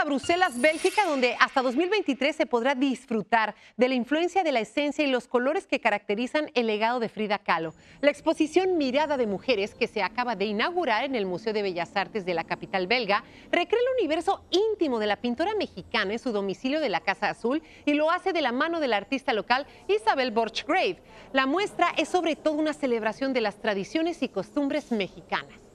a Bruselas, Bélgica, donde hasta 2023 se podrá disfrutar de la influencia de la esencia y los colores que caracterizan el legado de Frida Kahlo. La exposición Mirada de Mujeres, que se acaba de inaugurar en el Museo de Bellas Artes de la capital belga, recrea el universo íntimo de la pintora mexicana en su domicilio de la Casa Azul y lo hace de la mano de la artista local Isabel Borchgrave. La muestra es sobre todo una celebración de las tradiciones y costumbres mexicanas.